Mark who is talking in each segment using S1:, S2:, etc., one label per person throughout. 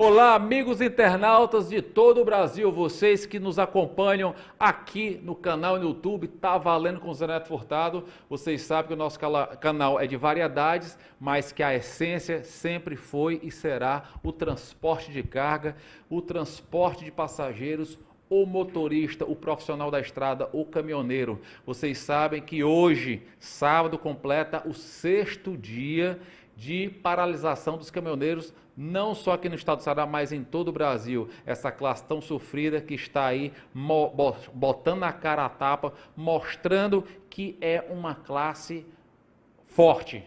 S1: Olá, amigos internautas de todo o Brasil, vocês que nos acompanham aqui no canal no YouTube, tá valendo com o Zé Neto Furtado. Vocês sabem que o nosso canal é de variedades, mas que a essência sempre foi e será o transporte de carga, o transporte de passageiros, o motorista, o profissional da estrada, o caminhoneiro. Vocês sabem que hoje, sábado, completa o sexto dia de paralisação dos caminhoneiros não só aqui no estado do Ceará, mas em todo o Brasil, essa classe tão sofrida que está aí botando a cara à tapa, mostrando que é uma classe forte,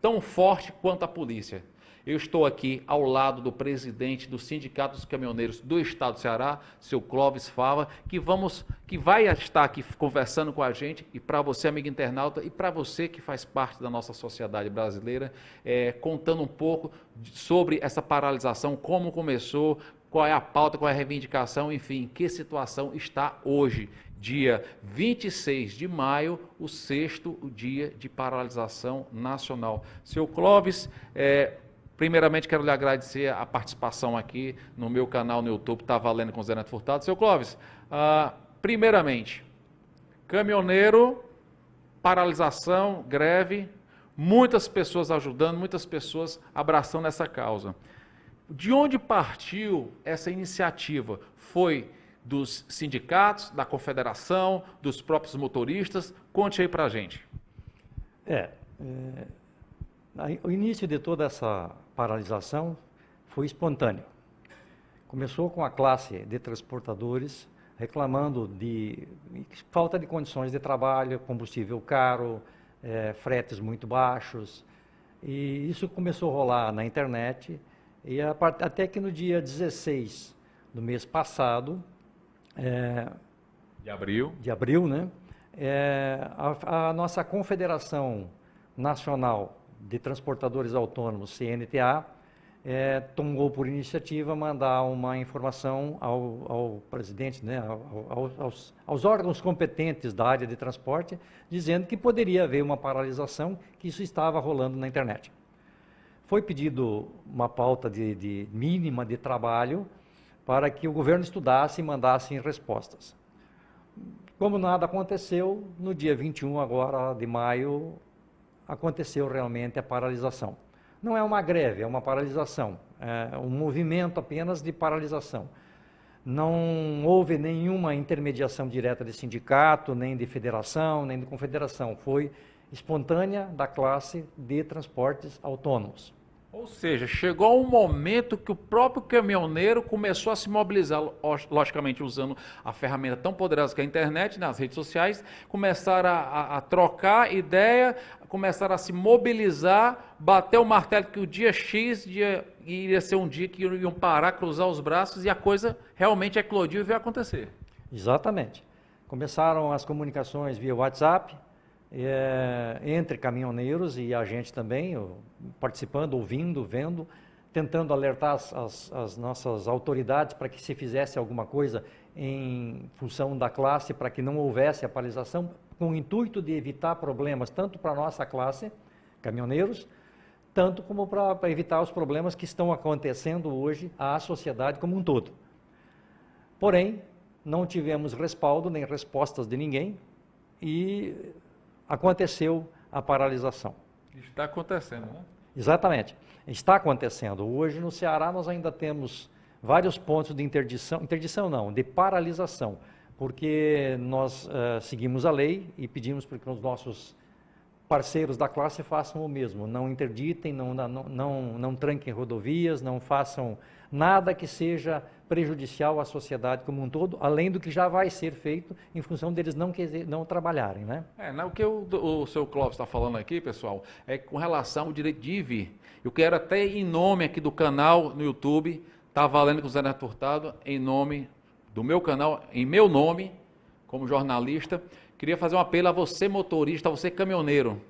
S1: tão forte quanto a polícia. Eu estou aqui ao lado do presidente do Sindicato dos Caminhoneiros do Estado do Ceará, seu Clóvis Fava, que vamos que vai estar aqui conversando com a gente e para você, amigo internauta, e para você que faz parte da nossa sociedade brasileira, é, contando um pouco sobre essa paralisação, como começou, qual é a pauta, qual é a reivindicação, enfim, que situação está hoje, dia 26 de maio, o sexto dia de paralisação nacional. Seu Clóvis, é, Primeiramente, quero lhe agradecer a participação aqui no meu canal no YouTube, tá valendo com o Zé Neto Furtado. Seu Clóvis, ah, primeiramente, caminhoneiro, paralisação, greve, muitas pessoas ajudando, muitas pessoas abraçando essa causa. De onde partiu essa iniciativa? Foi dos sindicatos, da confederação, dos próprios motoristas? Conte aí para a gente.
S2: É, é, o início de toda essa paralisação foi espontâneo. Começou com a classe de transportadores reclamando de falta de condições de trabalho, combustível caro, é, fretes muito baixos. E isso começou a rolar na internet. E a, até que no dia 16 do mês passado, é, de abril, de abril né, é, a, a nossa Confederação Nacional de Transportadores Autônomos, CNTA, é, tomou por iniciativa mandar uma informação ao, ao presidente, né, ao, aos, aos, órgãos competentes da área de transporte, dizendo que poderia haver uma paralisação, que isso estava rolando na internet. Foi pedido uma pauta de, de mínima de trabalho para que o governo estudasse e mandasse respostas. Como nada aconteceu, no dia 21 agora de maio, aconteceu realmente a paralisação. Não é uma greve, é uma paralisação, é um movimento apenas de paralisação. Não houve nenhuma intermediação direta de sindicato, nem de federação, nem de confederação. Foi espontânea da classe de transportes autônomos. Ou seja, chegou um momento que o próprio caminhoneiro
S1: começou a se mobilizar, logicamente usando a ferramenta tão poderosa que é a internet, nas redes sociais, começaram a, a, a trocar ideia, começaram a se mobilizar, bater o martelo que o dia X dia, iria ser um dia que iam parar, cruzar os braços e a coisa realmente eclodiu e veio acontecer.
S2: Exatamente. Começaram as comunicações via WhatsApp, é, entre caminhoneiros e a gente também, participando, ouvindo, vendo, tentando alertar as, as, as nossas autoridades para que se fizesse alguma coisa em função da classe, para que não houvesse a paralisação, com o intuito de evitar problemas tanto para a nossa classe, caminhoneiros, tanto como para evitar os problemas que estão acontecendo hoje à sociedade como um todo. Porém, não tivemos respaldo nem respostas de ninguém e aconteceu a paralisação.
S1: Está acontecendo, né?
S2: Exatamente. Está acontecendo. Hoje no Ceará nós ainda temos vários pontos de interdição, interdição não, de paralisação porque nós uh, seguimos a lei e pedimos para que os nossos parceiros da classe façam o mesmo, não interditem, não, não, não, não tranquem rodovias, não façam nada que seja prejudicial à sociedade como um todo, além do que já vai ser feito em função deles não, não trabalharem, né?
S1: É, não, o que o, o seu Clóvis está falando aqui, pessoal, é com relação ao direito de vir. Eu quero até em nome aqui do canal no YouTube, está valendo com o Zé Neto Hurtado, em nome do meu canal, em meu nome, como jornalista, queria fazer um apelo a você motorista, a você caminhoneiro.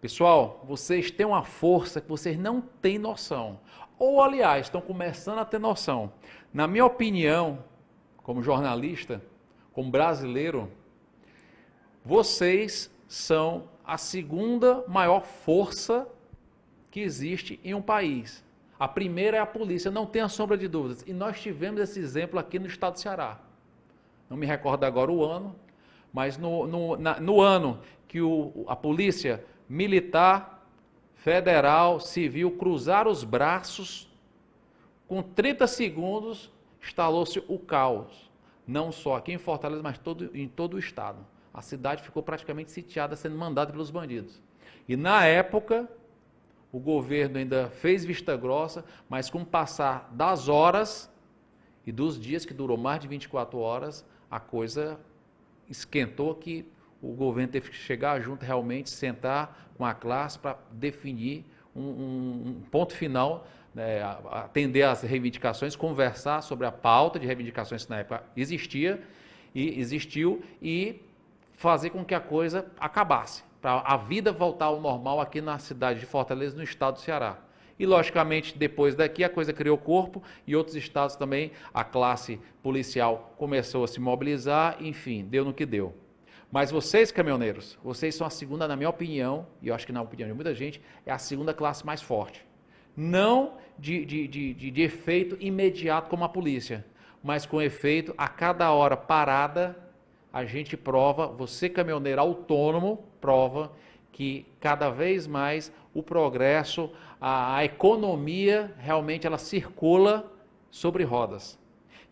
S1: Pessoal, vocês têm uma força que vocês não têm noção. Ou, aliás, estão começando a ter noção. Na minha opinião, como jornalista, como brasileiro, vocês são a segunda maior força que existe em um país. A primeira é a polícia, não tenha sombra de dúvidas. E nós tivemos esse exemplo aqui no estado do Ceará. Não me recordo agora o ano, mas no, no, na, no ano que o, a polícia militar, federal, civil cruzaram os braços, com 30 segundos instalou-se o caos. Não só aqui em Fortaleza, mas todo, em todo o estado. A cidade ficou praticamente sitiada, sendo mandada pelos bandidos. E na época, o governo ainda fez vista grossa, mas com o passar das horas e dos dias, que durou mais de 24 horas, a coisa esquentou que o governo teve que chegar junto realmente, sentar com a classe para definir um, um, um, ponto final, né, atender às reivindicações, conversar sobre a pauta de reivindicações que na época existia e existiu e fazer com que a coisa acabasse para a vida voltar ao normal aqui na cidade de Fortaleza, no estado do Ceará. E, logicamente, depois daqui a coisa criou corpo e outros estados também, a classe policial começou a se mobilizar, enfim, deu no que deu. Mas vocês, caminhoneiros, vocês são a segunda, na minha opinião, e eu acho que na opinião de muita gente, é a segunda classe mais forte. Não de, de, de, de, de efeito imediato como a polícia, mas com efeito a cada hora parada a gente prova, você caminhoneiro autônomo, prova que cada vez mais o progresso, a, a economia realmente ela circula sobre rodas.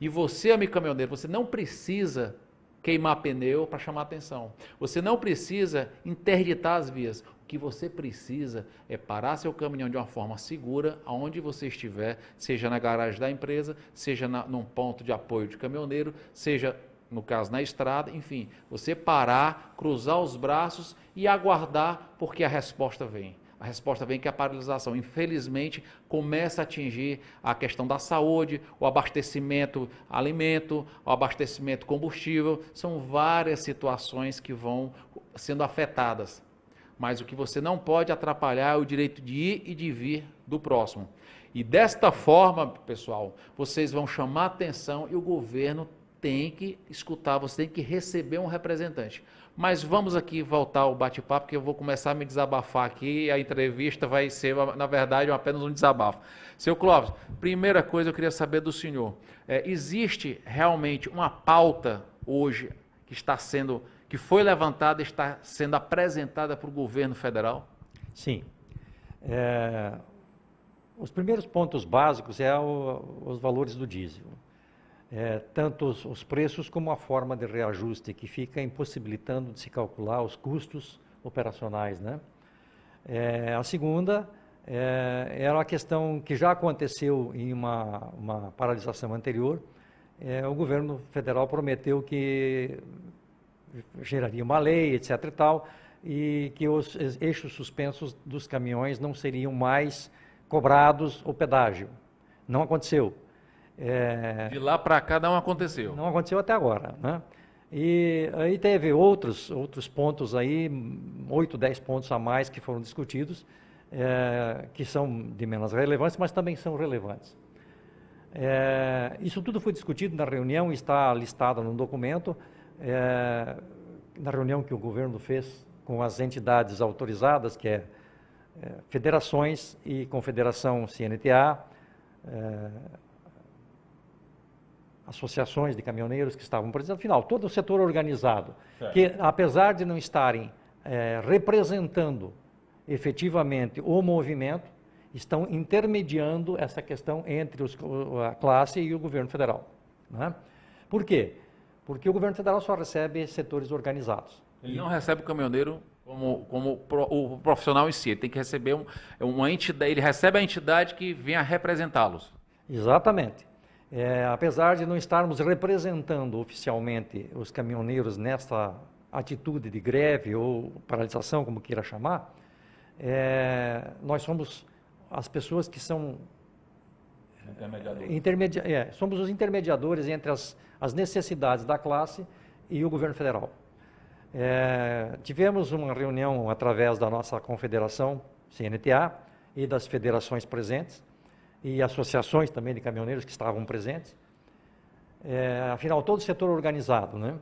S1: E você, amigo caminhoneiro, você não precisa queimar pneu para chamar atenção. Você não precisa interditar as vias. O que você precisa é parar seu caminhão de uma forma segura, aonde você estiver, seja na garagem da empresa, seja na, num ponto de apoio de caminhoneiro, seja no caso na estrada, enfim, você parar, cruzar os braços e aguardar, porque a resposta vem. A resposta vem que a paralisação, infelizmente, começa a atingir a questão da saúde, o abastecimento alimento, o abastecimento combustível. São várias situações que vão sendo afetadas. Mas o que você não pode atrapalhar é o direito de ir e de vir do próximo. E desta forma, pessoal, vocês vão chamar atenção e o governo tem que escutar, você tem que receber um representante. Mas vamos aqui voltar ao bate-papo, porque eu vou começar a me desabafar aqui. A entrevista vai ser, na verdade, apenas um desabafo. Seu Clóvis, primeira coisa eu queria saber do senhor: é, existe realmente uma pauta hoje que está sendo, que foi levantada, está sendo apresentada para o governo federal? Sim.
S2: É, os primeiros pontos básicos é os valores do diesel é, tanto os, os, preços como a forma de reajuste, que fica impossibilitando de se calcular os custos operacionais. Né? É, a segunda é, era a questão que já aconteceu em uma, uma paralisação anterior. É, o governo federal prometeu que geraria uma lei, etc. e tal, e que os eixos suspensos dos caminhões não seriam mais cobrados o pedágio. Não aconteceu. É, de lá para cá não aconteceu. Não aconteceu até agora, né? E aí teve outros, outros pontos aí, oito dez pontos a mais que foram discutidos, é, que são de menos relevância, mas também são relevantes. É, isso tudo foi discutido na reunião, está listado no documento, é, na reunião que o governo fez com as entidades autorizadas, que é, é federações e confederação CNTA, é, associações de caminhoneiros que estavam presentes, afinal, todo o setor organizado, certo. que apesar de não estarem é, representando efetivamente o movimento, estão intermediando essa questão entre os, a classe e o governo federal. Né? Por quê? Porque o governo federal só recebe setores organizados.
S1: Ele não recebe o caminhoneiro como, como pro, o profissional em si, ele tem que receber um, uma entidade, ele recebe a entidade que venha representá-los.
S2: Exatamente. É, apesar de não estarmos representando oficialmente os caminhoneiros nesta atitude de greve ou paralisação, como queira chamar, é, nós somos as pessoas que são intermediadores. é, somos os intermediadores entre as, as, necessidades da classe e o governo federal. É, tivemos uma reunião através da nossa confederação, CNTA, e das federações presentes, e associações também de caminhoneiros que estavam presentes. É, afinal, todo o setor organizado, né?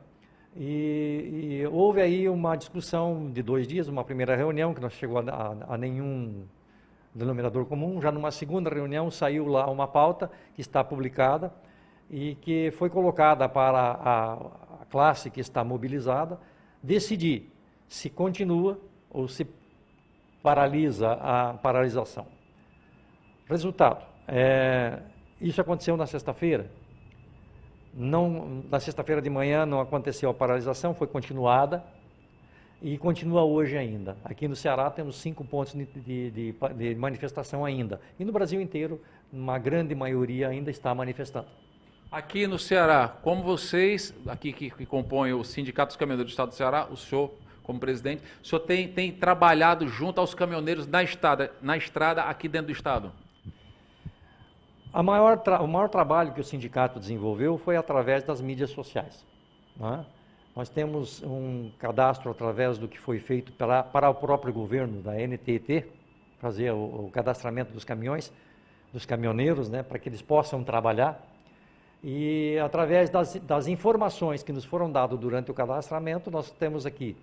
S2: E, e, houve aí uma discussão de dois dias, uma primeira reunião que não chegou a, a, a nenhum denominador comum. Já numa segunda reunião saiu lá uma pauta que está publicada e que foi colocada para a, a classe que está mobilizada decidir se continua ou se paralisa a paralisação. Resultado, é, isso aconteceu na sexta-feira. Não, na sexta-feira de manhã não aconteceu a paralisação, foi continuada e continua hoje ainda. Aqui no Ceará temos cinco pontos de, de, de, de manifestação ainda. E no Brasil inteiro, uma grande maioria ainda está manifestando.
S1: Aqui no Ceará, como vocês, aqui que, que compõem o Sindicato dos Caminhoneiros do Estado do Ceará, o senhor como presidente, o senhor tem, tem trabalhado junto aos caminhoneiros na estrada, na estrada aqui dentro do Estado?
S2: maior o maior trabalho que o sindicato desenvolveu foi através das mídias sociais. Né? Nós temos um cadastro através do que foi feito pela, para o próprio governo da NTT, fazer o, o cadastramento dos caminhões, dos caminhoneiros, né, para que eles possam trabalhar. E através das, das informações que nos foram dadas durante o cadastramento, nós temos aqui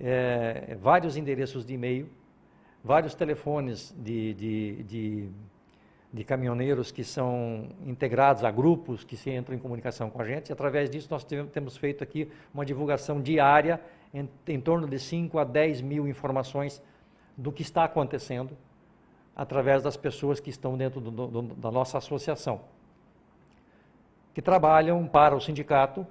S2: é, vários endereços de e-mail, vários telefones de, de, de de caminhoneiros que são integrados a grupos que se entram em comunicação com a gente. E através disso, nós temos feito aqui uma divulgação diária, em, em torno de 5 a 10 mil informações do que está acontecendo, através das pessoas que estão dentro do, do, da nossa associação, que trabalham para o sindicato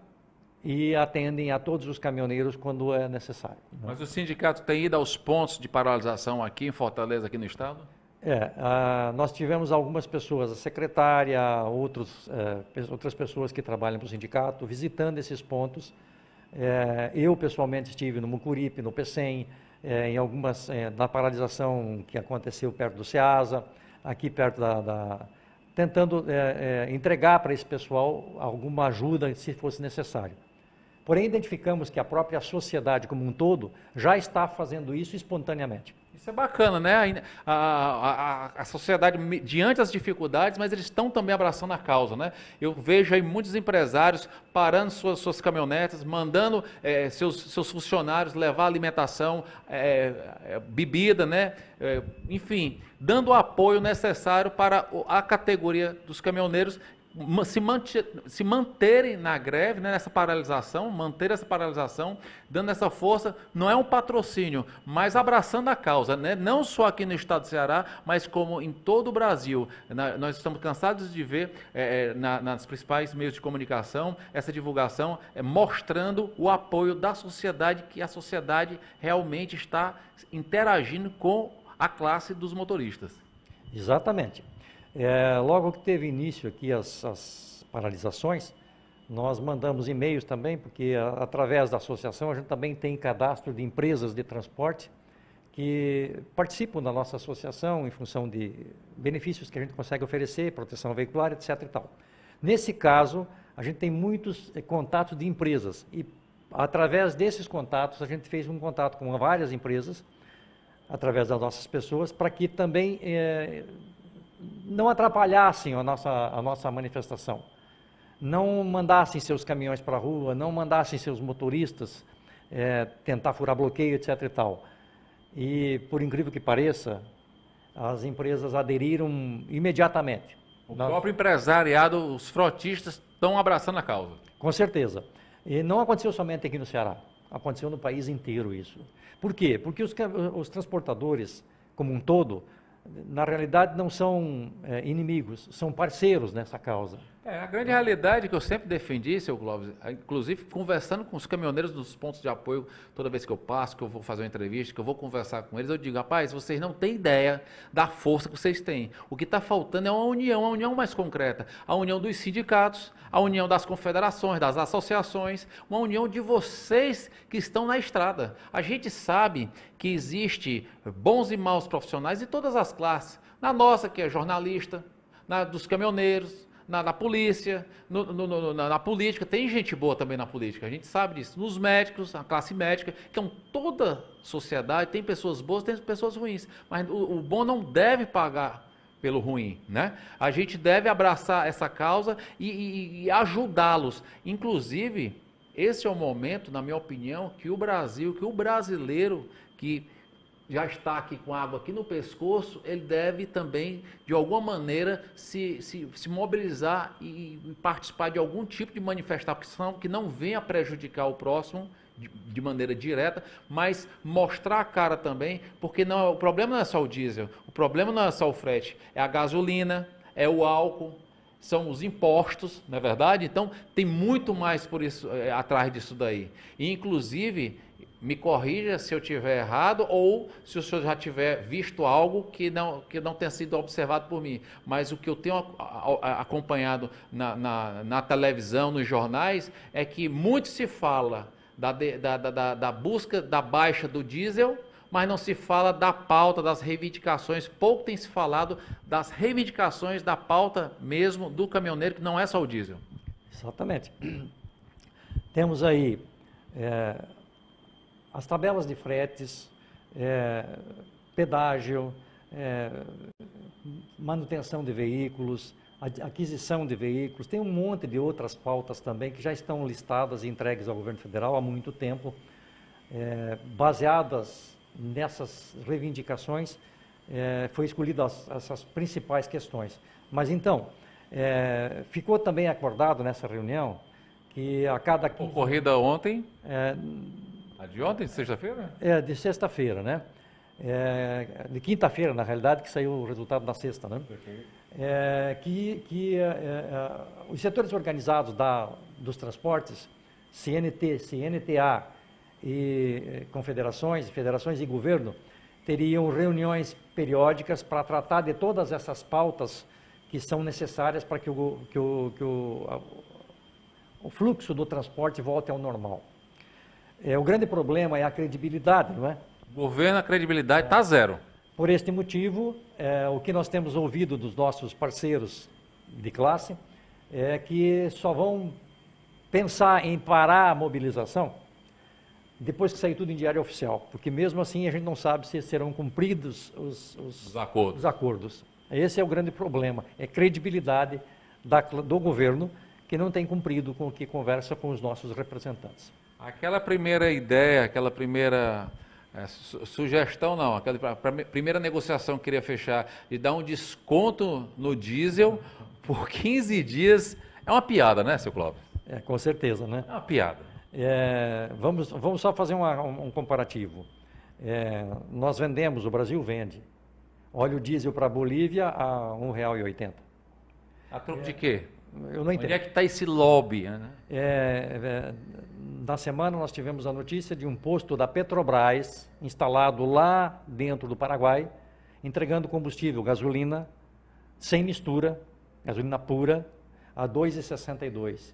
S2: e atendem a todos os caminhoneiros quando é necessário.
S1: Né? Mas o sindicato tem ido aos pontos de paralisação aqui em Fortaleza, aqui no estado?
S2: É, a, ah, nós tivemos algumas pessoas, a secretária, outros, é, outras pessoas que trabalham para o sindicato, visitando esses pontos. É, eu, pessoalmente, estive no Mucuripe, no PECEM, eh, em algumas, na paralisação que aconteceu perto do SEASA, aqui perto da... da tentando entregar para esse pessoal alguma ajuda, se fosse necessário. Porém, identificamos que a própria sociedade como um todo já está fazendo isso espontaneamente.
S1: Isso é bacana, né? A, a, a, a sociedade, diante das dificuldades, mas eles estão também abraçando a causa, né? Eu vejo aí muitos empresários parando suas, suas caminhonetas, mandando é, seus, seus funcionários levar alimentação, é, é, bebida, né? enfim, dando o apoio necessário para a categoria dos caminhoneiros se, manter, se manterem na greve, né, nessa paralisação, manter essa paralisação, dando essa força, não é um patrocínio, mas abraçando a causa, né? não só aqui no estado do Ceará, mas como em todo o Brasil. Na, nós estamos cansados de ver é, é na, nas principais meios de comunicação essa divulgação é, mostrando o apoio da sociedade, que a sociedade realmente está interagindo com a classe dos
S2: motoristas. Exatamente. É, logo que teve início aqui as, as paralisações, nós mandamos e-mails também, porque a, através da associação a gente também tem cadastro de empresas de transporte que participam da nossa associação em função de benefícios que a gente consegue oferecer, proteção veicular, etc. E tal. Nesse caso, a gente tem muitos eh, contatos de empresas e através desses contatos a gente fez um contato com várias empresas através das nossas pessoas para que também eh, não atrapalhassem a nossa, a nossa manifestação, não mandassem seus caminhões para a rua, não mandassem seus motoristas é, tentar furar bloqueio, etc. e tal. E, por incrível que pareça, as empresas aderiram imediatamente. O Nós... próprio empresariado, os frotistas, estão abraçando a causa. Com certeza. E não aconteceu somente aqui no Ceará, aconteceu no país inteiro isso. Por quê? Porque os, os transportadores, como um todo, na realidade, não são é, inimigos, são parceiros nessa causa.
S1: É, a grande realidade que eu sempre defendi, seu Clóvis, é, inclusive conversando com os caminhoneiros nos pontos de apoio, toda vez que eu passo, que eu vou fazer uma entrevista, que eu vou conversar com eles, eu digo, rapaz, vocês não têm ideia da força que vocês têm. O que está faltando é uma união, uma união mais concreta. A união dos sindicatos, a união das confederações, das associações, uma união de vocês que estão na estrada. A gente sabe que existe bons e maus profissionais de todas as classes. Na nossa, que é jornalista, na dos caminhoneiros, na, na polícia, no, no, no, na, na, política, tem gente boa também na política, a gente sabe disso. Nos médicos, na classe médica, que é toda sociedade tem pessoas boas, tem pessoas ruins. Mas o, o bom não deve pagar pelo ruim, né? A gente deve abraçar essa causa e, e, e ajudá-los. Inclusive, esse é o momento, na minha opinião, que o Brasil, que o brasileiro que já está aqui com água aqui no pescoço, ele deve também, de alguma maneira, se, se, se mobilizar e participar de algum tipo de manifestação que não venha prejudicar o próximo de, de maneira direta, mas mostrar a cara também, porque não, é, o problema não é só o diesel, o problema não é só o frete, é a gasolina, é o álcool, são os impostos, não é verdade? Então, tem muito mais por isso, é, atrás disso daí. E, inclusive, me corrija se eu tiver errado ou se o senhor já tiver visto algo que não, que não tenha sido observado por mim. Mas o que eu tenho acompanhado na, na, na televisão, nos jornais, é que muito se fala da, da, da, da busca da baixa do diesel, mas não se fala da pauta, das reivindicações, pouco
S2: tem se falado
S1: das reivindicações da pauta mesmo do caminhoneiro, que não é só o diesel.
S2: Exatamente. Temos aí. É as tabelas de fretes, é, pedágio, é, manutenção de veículos, aquisição de veículos, tem um monte de outras pautas também que já estão listadas e entregues ao governo federal há muito tempo, é, baseadas nessas reivindicações, é, foi escolhida essas principais questões. Mas então, é, ficou também acordado nessa reunião que a cada... 15... Ocorrida
S1: ontem? É, a de
S2: ontem, de sexta-feira? É, de sexta-feira, né? É, de quinta-feira, na realidade, que saiu o resultado na sexta, né? É, que que é, é, é, os setores organizados da, dos transportes, CNT, CNTA e é, confederações, federações e governo, teriam reuniões periódicas para tratar de todas essas pautas que são necessárias para que o, que o, que o, o fluxo do transporte volte ao normal. É, o grande problema é a credibilidade, não é? O governo, a credibilidade está é. zero. Por este motivo, é, o que nós temos ouvido dos nossos parceiros de classe é que só vão pensar em parar a mobilização depois que sair tudo em diário oficial, porque mesmo assim a gente não sabe se serão cumpridos os, os, os, acordos. os acordos. Esse é o grande problema, é credibilidade da, do governo que não tem cumprido com o que conversa com os nossos representantes.
S1: Aquela primeira ideia, aquela primeira é, su sugestão não, aquela primeira negociação que queria fechar de dar um desconto no diesel por 15 dias, é uma piada, né, seu Clóvis?
S2: É, com certeza, né? É uma piada. É, vamos, vamos só fazer uma, um, um, comparativo. É, nós vendemos, o Brasil vende, óleo diesel para a Bolívia a R$ 1,80.
S1: A troco de quê? eu não entendo. Onde é que está
S2: esse lobby? Né? É, é, na semana nós tivemos a notícia de um posto da Petrobras instalado lá dentro do Paraguai, entregando combustível, gasolina, sem mistura, gasolina pura, a 2,62.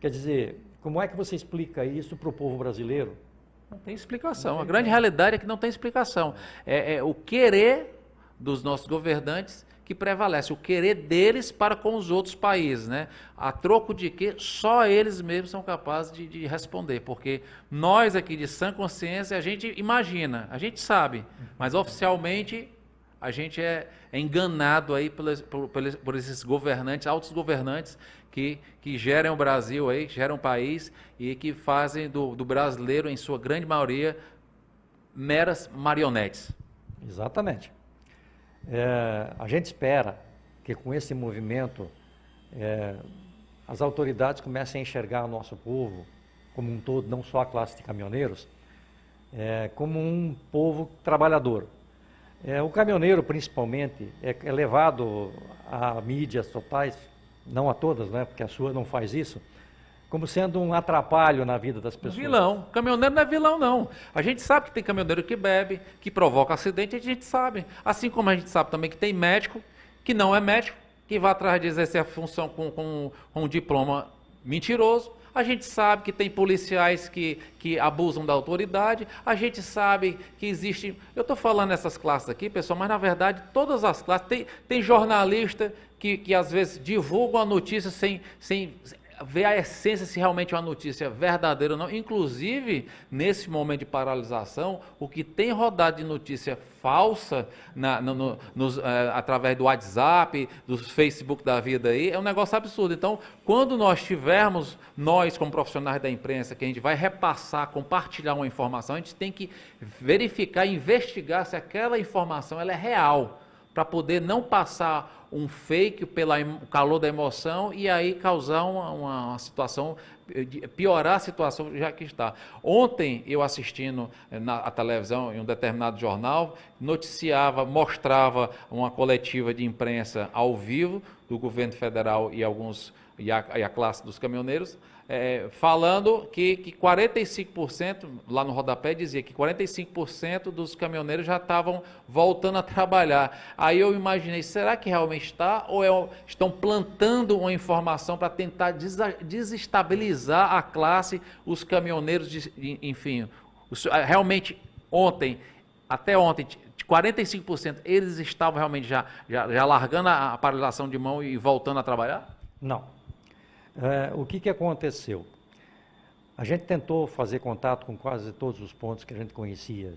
S2: Quer dizer, como é que você explica isso para o povo brasileiro?
S1: Não tem explicação. a grande realidade é que não tem explicação. É, é o querer dos nossos governantes que prevalece, o querer deles para com os outros países, né? A troco de que só eles mesmos são capazes de, de responder, porque nós aqui de sã consciência, a gente imagina, a gente sabe, mas oficialmente a gente é, é enganado aí pelos por, por, esses governantes, altos governantes que, que geram o Brasil aí, que geram o país e que fazem do, do brasileiro, em sua grande maioria, meras marionetes.
S2: Exatamente. É, a gente espera que com esse movimento é, as autoridades comecem a enxergar o nosso povo como um todo, não só a classe de caminhoneiros, é, como um povo trabalhador. É, o caminhoneiro, principalmente, é, é levado a mídias totais, não a todas, né, porque a sua não faz isso, como sendo um atrapalho na vida das pessoas. Vilão.
S1: Caminhoneiro não é vilão, não. A gente sabe que tem caminhoneiro que bebe, que provoca acidente, a gente sabe. Assim como a gente sabe também que tem médico que não é médico, que vai atrás de exercer a função com, com, com um diploma mentiroso. A gente sabe que tem policiais que, que abusam da autoridade, a gente sabe que existe. Eu estou falando essas classes aqui, pessoal, mas na verdade todas as classes. Tem, tem jornalista que, que às vezes divulga a notícia sem, sem ver a essência se realmente é uma notícia verdadeira ou não. Inclusive, nesse momento de paralisação, o que tem rodado de notícia falsa na, no, no, nos, é, através do WhatsApp, do Facebook da vida aí, é um negócio absurdo. Então, quando nós tivermos, nós como profissionais da imprensa, que a gente vai repassar, compartilhar uma informação, a gente tem que verificar, investigar se aquela informação ela é real para poder não passar um fake pelo calor da emoção e aí causar uma, uma, situação, eh, piorar a situação já que está. Ontem, eu assistindo eh, na a televisão, em um determinado jornal, noticiava, mostrava uma coletiva de imprensa ao vivo do governo federal e alguns e a, e a classe dos caminhoneiros, é, falando que, que 45%, lá no rodapé dizia que 45% dos caminhoneiros já estavam voltando a trabalhar. Aí eu imaginei, será que realmente está? Ou é, estão plantando uma informação para tentar desestabilizar a classe, os caminhoneiros, de, enfim. Os, é, realmente, ontem, até ontem, 45%, eles estavam realmente já, já, já largando a paralisação de mão e voltando a trabalhar?
S2: Não. Eh, o que, que aconteceu? A gente tentou fazer contato com quase todos os pontos que a gente conhecia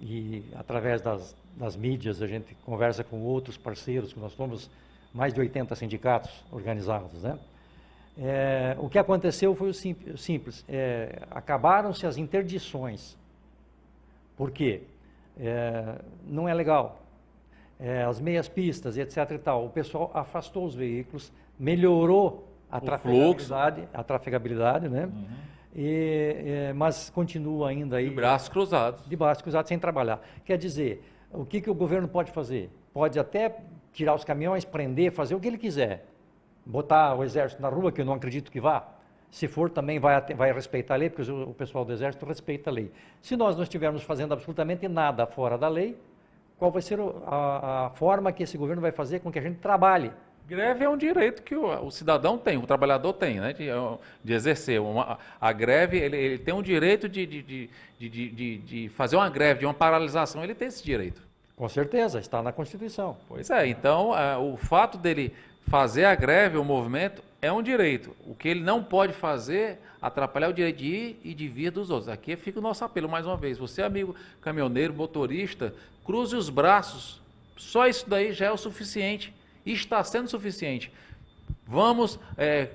S2: e através das, das mídias a gente conversa com outros parceiros, que nós somos mais de 80 sindicatos organizados, né? É, o que aconteceu foi o simples, simples eh, é, acabaram-se as interdições. Por quê? É, não é legal. as meias pistas, etc. E tal. O pessoal afastou os veículos, melhorou a trafegabilidade, a trafegabilidade, né? Uhum. E, é, mas continua ainda aí. De braços cruzados. De braços cruzados sem trabalhar. Quer dizer, o que, que o governo pode fazer? Pode até tirar os caminhões, prender, fazer o que ele quiser. Botar o exército na rua, que eu não acredito que vá. Se for, também vai, vai respeitar a lei, porque o pessoal do exército respeita a lei. Se nós não estivermos fazendo absolutamente nada fora da lei, qual vai ser a, a forma que esse governo vai fazer com que a gente trabalhe?
S1: Greve é um direito que o, o cidadão tem, o trabalhador tem, né, de, é de exercer. Uma, a greve, ele, ele, tem um direito de, de, de, de fazer uma greve, de uma paralisação, ele tem esse direito.
S2: Com certeza, está na Constituição.
S1: Pois é, então é, o fato dele fazer a greve, o movimento, é um direito. O que ele não pode fazer, atrapalhar o direito de ir e de vir dos outros. Aqui fica o nosso apelo mais uma vez. Você, amigo caminhoneiro, motorista, cruze os braços. Só isso daí já é o suficiente Está sendo suficiente. Vamos é,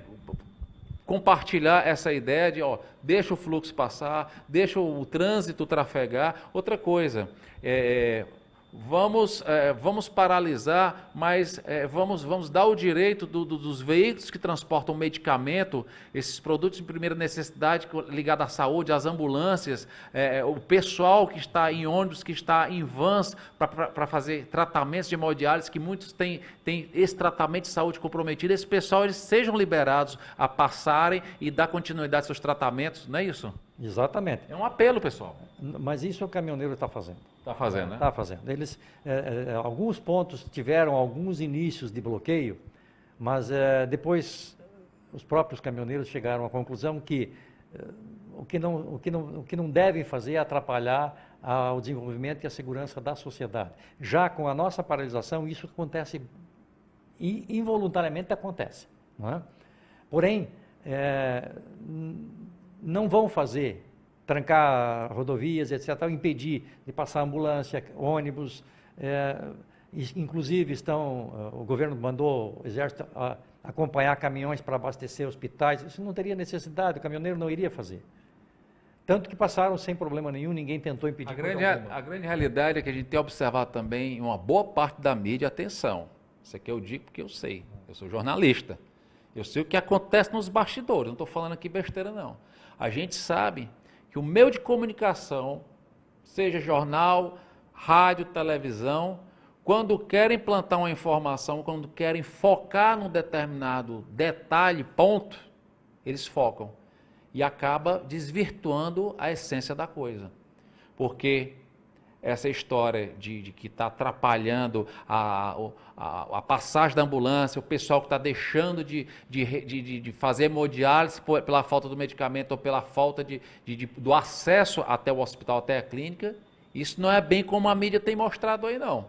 S1: compartilhar essa ideia de, ó, deixa o fluxo passar, deixa o trânsito trafegar. Outra coisa, é, vamos, é, vamos paralisar, mas é, vamos, vamos dar o direito do, do, dos veículos que transportam medicamento, esses produtos de primeira necessidade ligados à saúde, às ambulâncias, é, é, o pessoal que está em ônibus, que está em vans para fazer tratamentos de hemodiálise, que muitos têm, têm esse tratamento de saúde comprometido, esse pessoal eles sejam liberados a passarem e dar continuidade aos seus tratamentos, não é isso? Exatamente. É um apelo, pessoal.
S2: Mas isso o caminhoneiro está fazendo. Está fazendo, né? Está fazendo. Eles, é, é, é, alguns pontos tiveram alguns inícios de bloqueio, mas é, depois os próprios caminhoneiros chegaram à conclusão que é, o que não, o que não, o que não devem fazer é atrapalhar o desenvolvimento e a segurança da sociedade. Já com a nossa paralisação, isso acontece involuntariamente acontece. Não é? Porém, é, não vão fazer trancar rodovias, etc., impedir de passar ambulância, ônibus. É, inclusive estão, eh, o governo mandou o exército a, acompanhar caminhões para abastecer hospitais. Isso não teria necessidade, o caminhoneiro não iria fazer. Tanto que passaram sem problema nenhum, ninguém tentou impedir. A grande, a,
S1: a grande realidade é que a gente tem observado também uma boa parte da mídia, atenção, isso aqui eu digo porque eu sei, eu sou jornalista, eu sei o que acontece nos bastidores, não estou falando aqui besteira não. A gente sabe que o meio de comunicação, seja jornal, rádio, televisão, quando querem plantar uma informação, quando querem focar num determinado detalhe, ponto, eles focam e acaba desvirtuando a essência da coisa. Porque essa história de, de que está atrapalhando a, a, a, passagem da ambulância, o pessoal que está deixando de, de, de, de fazer hemodiálise por, pela falta do medicamento ou pela falta de, de, do acesso até o hospital, até a clínica, isso não é bem como a mídia tem mostrado aí, não.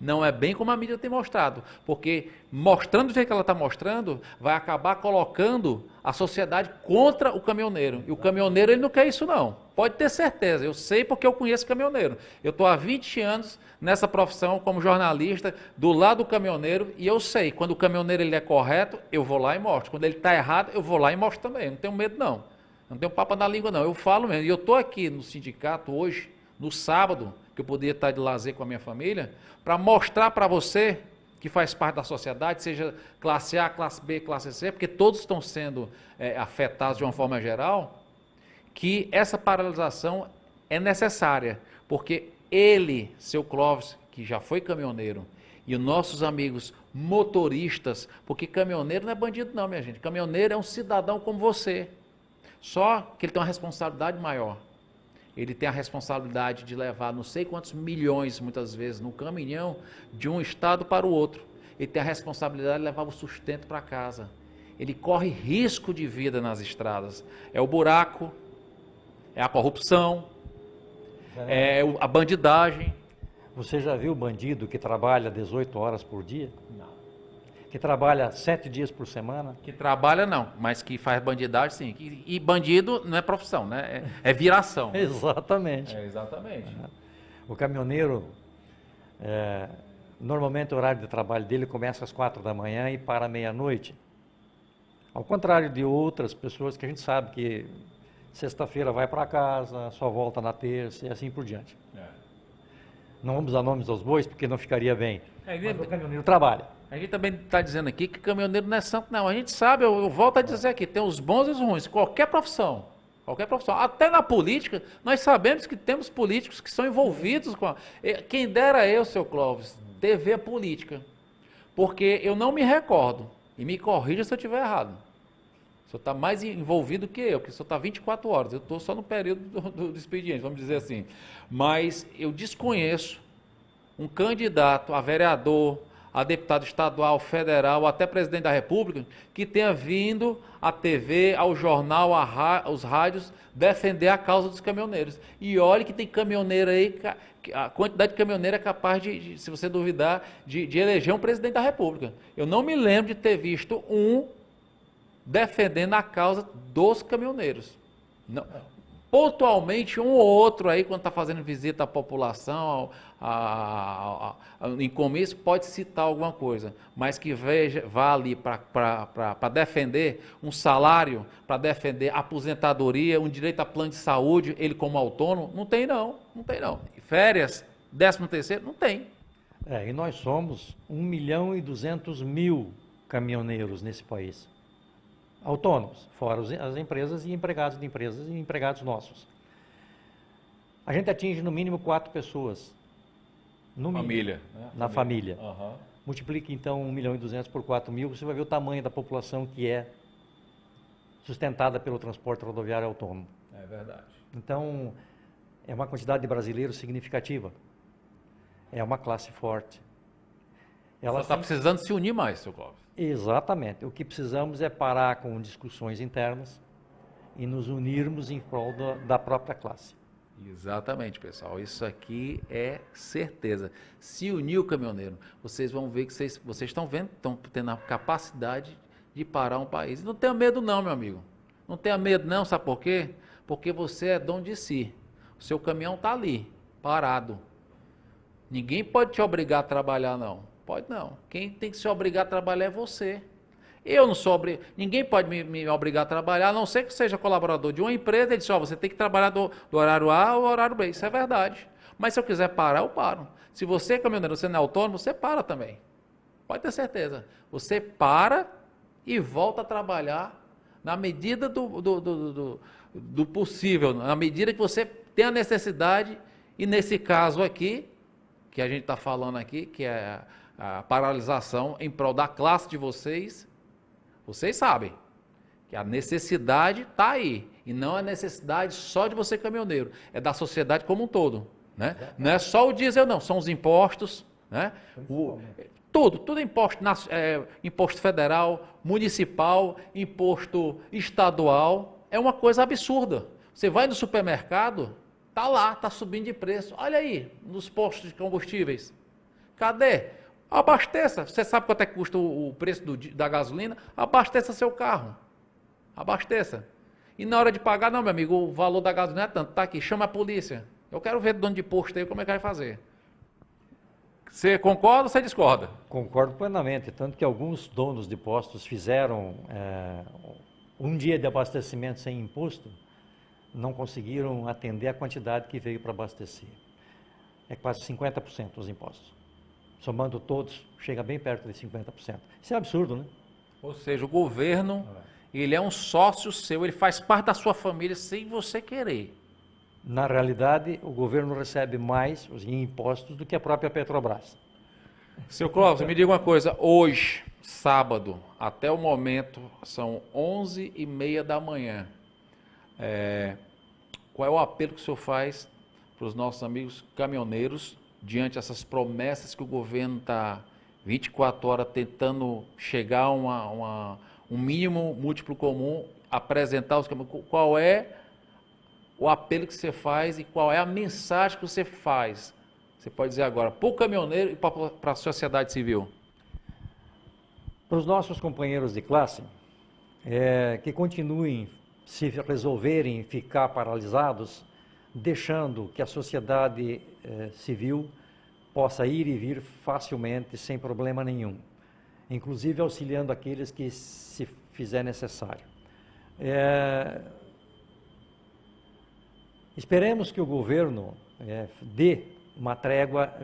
S1: Não é bem como a mídia tem mostrado, porque mostrando o jeito que ela está mostrando, vai acabar colocando a sociedade contra o caminhoneiro. E o caminhoneiro ele não quer isso não. Pode ter certeza, eu sei porque eu conheço caminhoneiro. Eu estou há 20 anos nessa profissão como jornalista, do lado do caminhoneiro, e eu sei, quando o caminhoneiro ele é correto, eu vou lá e mostro. Quando ele está errado, eu vou lá e mostro também. não tenho medo, não. não tenho papo na língua, não. Eu falo mesmo. E eu estou aqui no sindicato hoje, no sábado, que eu poderia estar de lazer com a minha família, para mostrar para você que faz parte da sociedade, seja classe A, classe B, classe C, porque todos estão sendo é, afetados de uma forma geral que essa paralisação é necessária, porque ele, seu Clóvis, que já foi caminhoneiro, e os nossos amigos motoristas, porque caminhoneiro não é bandido não, minha gente. Caminhoneiro é um cidadão como você. Só que ele tem uma responsabilidade maior. Ele tem a responsabilidade de levar não sei quantos milhões, muitas vezes, no caminhão de um estado para o outro. Ele tem a responsabilidade de levar o sustento para casa. Ele corre risco de vida nas estradas. É o buraco, é a corrupção,
S2: é, é a bandidagem. Você já viu bandido que trabalha 18 horas por dia? Não. Que trabalha sete dias por semana? Que trabalha não,
S1: mas que faz bandidagem sim. E, bandido não é profissão, né? É, é viração. exatamente.
S2: É, exatamente. O caminhoneiro, é, normalmente o horário de trabalho dele começa às quatro da manhã e para meia-noite. Ao contrário de outras pessoas que a gente sabe que sexta-feira vai para casa, só volta na terça e assim por diante. É. Não vamos dar nomes aos bois, porque não ficaria bem.
S1: É, Mas o caminhoneiro trabalha. A gente também está dizendo aqui que caminhoneiro não é santo, não. A gente sabe, eu, eu volto a dizer aqui, tem os bons e os ruins, qualquer profissão. Qualquer profissão. Até na política, nós sabemos que temos políticos que são envolvidos com a... Quem dera eu, seu Clóvis, TV política. Porque eu não me recordo, e me corrija se eu estiver errado, senhor está mais envolvido que eu, porque o senhor está 24 horas, eu estou só no período do, do, expediente, vamos dizer assim. Mas eu desconheço um candidato a vereador, a deputado estadual, federal, até presidente da República, que tenha vindo à TV, ao jornal, aos rádios, defender a causa dos caminhoneiros. E olhe que tem caminhoneiro aí, a quantidade de caminhoneiro é capaz de, de se você duvidar, de, de eleger um presidente da República. Eu não me lembro de ter visto um defendendo a causa dos caminhoneiros. Não. Pontualmente, um ou outro aí, quando está fazendo visita à população, a, a, a, em comício, pode citar alguma coisa, mas que veja, vá ali para defender um salário, para defender aposentadoria, um direito a plano de saúde, ele como autônomo, não tem não,
S2: não tem não. Férias, décimo terceiro, não tem. É, e nós somos 1 milhão e 200 mil caminhoneiros nesse país autônomos, fora as empresas e empregados de empresas e empregados nossos. A gente atinge no mínimo quatro pessoas. No família. Mínimo, né? Na família. família. Uhum. Multiplique então 1 milhão e 200 por 4 mil, você vai ver o tamanho da população que é sustentada pelo transporte rodoviário autônomo. É verdade. Então, é uma quantidade de brasileiros significativa. É uma classe forte. Ela está tem... precisando se unir mais, seu Clóvis. Exatamente. O que precisamos é parar com discussões internas e nos unirmos em prol da, da própria classe.
S1: Exatamente, pessoal. Isso
S2: aqui é certeza. Se unir o caminhoneiro, vocês
S1: vão ver que vocês, vocês estão vendo, estão tendo a capacidade de parar um país. Não tenha medo não, meu amigo. Não tenha medo não, sabe por quê? Porque você é dono de si. O seu caminhão está ali, parado. Ninguém pode te obrigar a trabalhar, não. Pode não. Quem tem que se obrigar a trabalhar é você. Eu não sou obrigado. Ninguém pode me, me, obrigar a trabalhar, a não ser que seja colaborador de uma empresa e diz, ó, oh, você tem que trabalhar do, do horário A ao horário B. Isso é verdade. Mas se eu quiser parar, eu paro. Se você é caminhoneiro, você não é autônomo, você para também. Pode ter certeza. Você para e volta a trabalhar na medida do, do, do, do, do possível, na medida que você tem a necessidade, e nesse caso aqui, que a gente está falando aqui, que é a paralisação em prol da classe de vocês, vocês sabem que a necessidade está aí. E não é necessidade só de você caminhoneiro, é da sociedade como um todo. Né? Não é só o diesel, não, são os impostos, né? O, tudo, tudo é imposto, é, imposto federal, municipal, imposto estadual, é uma coisa absurda. Você vai no supermercado, tá lá, tá subindo de preço. Olha aí, nos postos de combustíveis. Cadê? Abasteça. Você sabe quanto é que custa o, preço do, da gasolina? Abasteça seu carro. Abasteça. E na hora de pagar, não, meu amigo, o valor da gasolina é tanto. Está aqui, chama a polícia. Eu quero ver do dono de posto aí como é que vai fazer.
S2: Você concorda ou você discorda? Concordo plenamente, tanto que alguns donos de postos fizeram é, um dia de abastecimento sem imposto, não conseguiram atender a quantidade que veio para abastecer. É quase 50% os impostos somando todos, chega bem perto de 50%. Isso é absurdo, né? Ou seja, o governo, é. ele é
S1: um sócio seu, ele faz parte da sua família sem você querer.
S2: Na realidade, o governo recebe mais em impostos do que a própria Petrobras. Seu Clóvis, me diga
S1: uma coisa. Hoje, sábado, até o momento, são 11 e meia da manhã. É, qual é o apelo que o senhor faz para os nossos amigos caminhoneiros diante dessas promessas que o governo está 24 horas tentando chegar a uma, uma, um mínimo múltiplo comum, apresentar os qual é o apelo que você faz e qual é a mensagem que você faz. Você pode dizer agora, para o caminhoneiro e para a sociedade
S2: civil. Para os nossos companheiros de classe, é, que continuem, se resolverem ficar paralisados, deixando que a sociedade eh, civil possa ir e vir facilmente, sem problema nenhum, inclusive auxiliando aqueles que se fizer necessário. É... Esperemos que o governo é, dê uma trégua,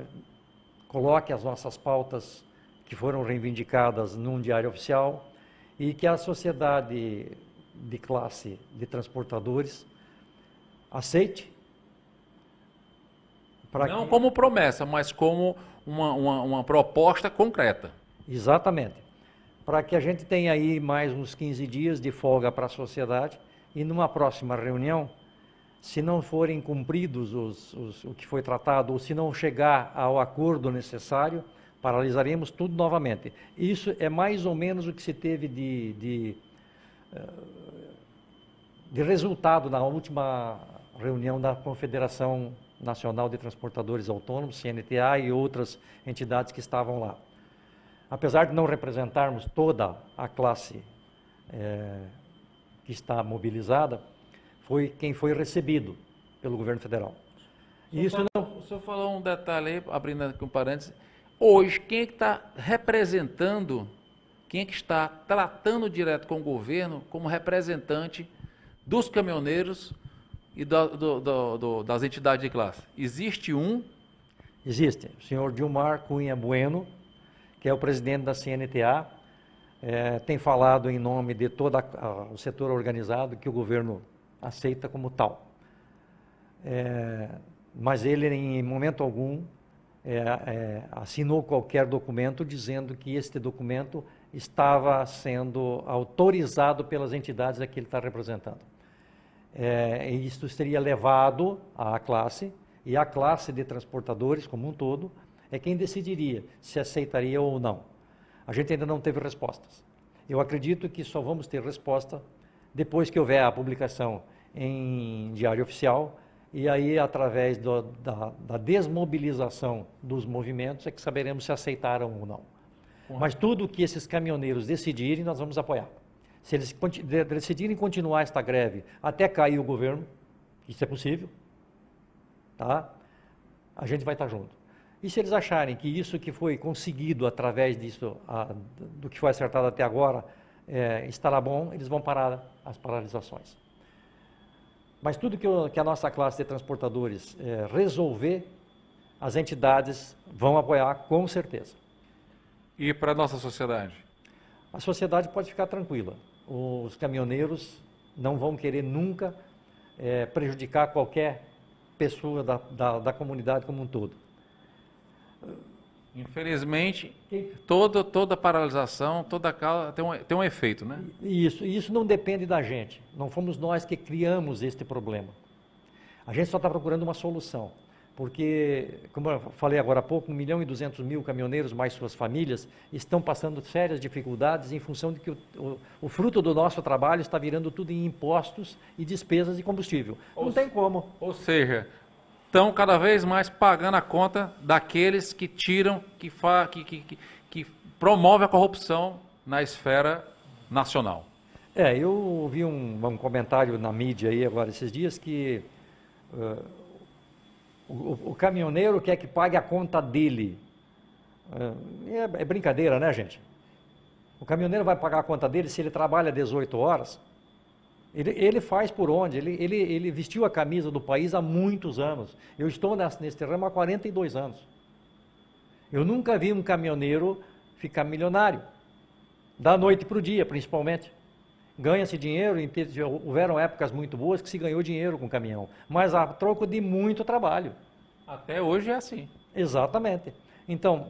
S2: coloque as nossas pautas que foram reivindicadas num diário oficial e que a sociedade de classe de transportadores aceite não que... como promessa, mas como uma, uma, uma proposta concreta. Exatamente. Para que a gente tenha aí mais uns 15 dias de folga para a sociedade e numa próxima reunião, se não forem cumpridos os, os, o que foi tratado ou se não chegar ao acordo necessário, paralisaremos tudo novamente. Isso é mais ou menos o que se teve de, de, eh, de resultado na última reunião da Confederação Nacional de Transportadores Autônomos, CNTA, e outras entidades que estavam lá. Apesar de não representarmos toda a classe é, que está mobilizada, foi quem foi recebido pelo governo federal.
S1: isso falou, não... O senhor falou um detalhe aí, abrindo aqui um parênteses. Hoje, quem é que está representando, quem é que está tratando direto com o governo como representante dos caminhoneiros e do, do, do, das entidades de classe?
S2: Existe um? Existe. O senhor Dilmar Cunha Bueno, que é o presidente da CNTA, é, tem falado em nome de todo o setor organizado que o governo aceita como tal. É, mas ele, em momento algum, é, é, assinou qualquer documento dizendo que este documento estava sendo autorizado pelas entidades a que ele está representando. É, isso seria levado à classe, e a classe de transportadores como um todo é quem decidiria se aceitaria ou não. A gente ainda não teve respostas. Eu acredito que só vamos ter resposta depois que houver a publicação em Diário Oficial, e aí, através do, da, da, desmobilização dos movimentos, é que saberemos se aceitaram ou não. Mas tudo o que esses caminhoneiros decidirem, nós vamos apoiar se eles decidirem continuar esta greve até cair o governo, isso é possível, tá? a gente vai estar junto. E se eles acharem que isso que foi conseguido através disso, a, do que foi acertado até agora, é, estará bom, eles vão parar as paralisações. Mas tudo que, o, que a nossa classe de transportadores é, resolver, as entidades vão apoiar com certeza. E para a nossa sociedade? A sociedade pode ficar tranquila os caminhoneiros não vão querer nunca é, prejudicar qualquer pessoa da, da, da, comunidade como um todo.
S1: Infelizmente,
S2: toda, toda paralisação, toda causa tem um, tem um efeito, né? Isso, isso não depende da gente. Não fomos nós que criamos este problema. A gente só está procurando uma solução porque, como eu falei agora há pouco, 1 milhão e 200 mil caminhoneiros, mais suas famílias, estão passando sérias dificuldades em função de que o, o, o fruto do nosso trabalho está virando tudo em impostos e despesas de combustível. Ou Não tem como. Ou seja,
S1: estão cada vez mais pagando a conta daqueles que tiram, que, fa, que, que, que promove a corrupção na esfera nacional.
S2: É, eu ouvi um, um comentário na mídia aí agora esses dias que... Uh, o, o caminhoneiro quer que pague a conta dele. É, é, é brincadeira, né, gente? O caminhoneiro vai pagar a conta dele se ele trabalha 18 horas. Ele, ele, faz por onde? Ele, ele, ele, vestiu a camisa do país há muitos anos. Eu estou nesse, nesse terreno há 42 anos. Eu nunca vi um caminhoneiro ficar milionário, da noite para o dia, principalmente. Ganha-se dinheiro, houveram épocas muito boas que se ganhou dinheiro com caminhão, mas a troco de muito trabalho. Até hoje é assim. Exatamente. Então,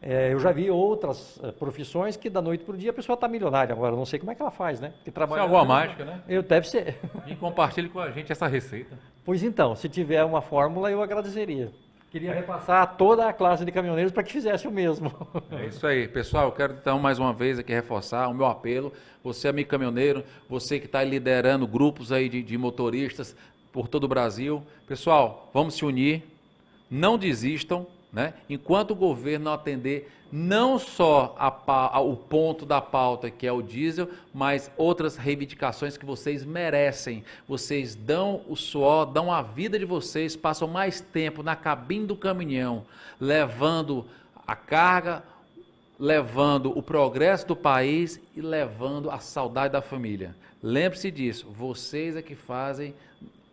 S2: é, eu já vi outras é, profissões que da noite para o dia a pessoa está milionária. Agora, não sei como é que ela faz, né? Que trabalha... Isso é alguma mágica, né? Eu, deve ser. E compartilhe com a gente essa receita. Pois então, se tiver uma fórmula, eu agradeceria queria repassar a toda a classe de caminhoneiros para que fizesse o mesmo. É isso
S1: aí. Pessoal, eu quero então mais uma vez aqui reforçar o meu apelo. Você, amigo caminhoneiro, você que está liderando grupos aí de, de motoristas por todo o Brasil. Pessoal, vamos se unir. Não desistam. Né? Enquanto o governo não atender não só a, a, o ponto da pauta, que é o diesel, mas outras reivindicações que vocês merecem. Vocês dão o suor, dão a vida de vocês, passam mais tempo na cabine do caminhão, levando a carga, levando o progresso do país e levando a saudade da família. Lembre-se disso, vocês é que fazem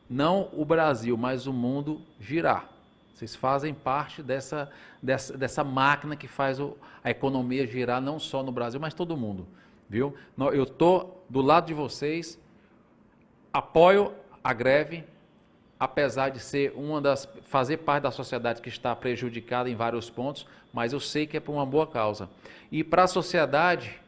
S1: não o Brasil, mas o mundo girar. Vocês fazem parte dessa, dessa, dessa máquina que faz o, a economia girar não só no Brasil, mas todo mundo. Viu? Eu estou do lado de vocês, apoio a greve, apesar de ser uma das. fazer parte da sociedade que está prejudicada em vários pontos, mas eu sei que é por uma boa causa. E para a sociedade,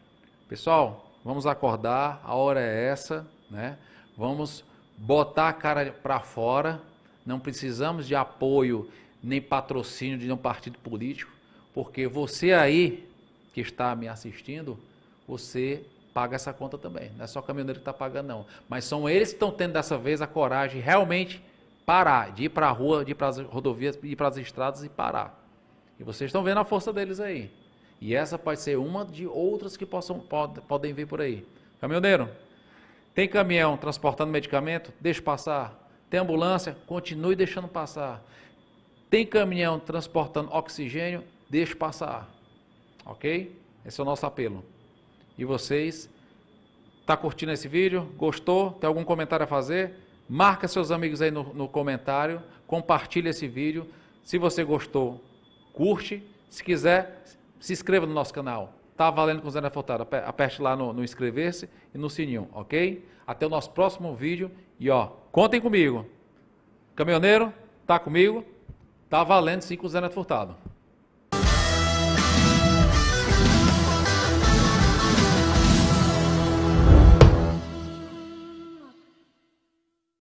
S1: pessoal, vamos acordar, a hora é essa, né? Vamos botar a cara para fora, não precisamos de apoio nem patrocínio de nenhum partido político, porque você aí que está me assistindo, você paga essa conta também. Não é só o caminhoneiro que está pagando, não. Mas são eles que estão tendo dessa vez a coragem de realmente parar, de ir para a rua, de ir para as rodovias, de ir para as estradas e parar. E vocês estão vendo a força deles aí. E essa pode ser uma de outras que possam, pod, podem vir por aí. Caminhoneiro, tem caminhão transportando medicamento? Deixe passar. Tem ambulância? Continue deixando passar. Tem caminhão transportando oxigênio, deixe passar. Ok? Esse é o nosso apelo. E vocês, tá curtindo esse vídeo? Gostou? Tem algum comentário a fazer? Marca seus amigos aí no, no comentário, compartilha esse vídeo. Se você gostou, curte. Se quiser, se inscreva no nosso canal. Tá valendo com Zé Nefortado. Aperte lá no, no inscrever-se e no sininho, ok? Até o nosso próximo vídeo. E ó, contem comigo. Caminhoneiro, tá comigo? Tá valendo sim com o Zé Neto Furtado.